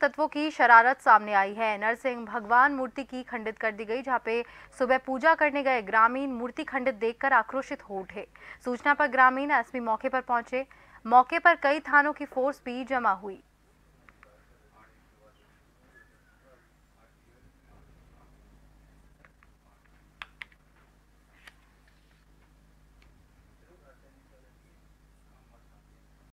तत्वों की शरारत सामने आई है नरसिंह भगवान मूर्ति की खंडित कर दी गई जहां पे सुबह पूजा करने गए ग्रामीण मूर्ति खंडित देखकर आक्रोशित हो उठे सूचना पर ग्रामीण एसपी मौके पर पहुंचे मौके पर कई थानों की फोर्स भी जमा हुई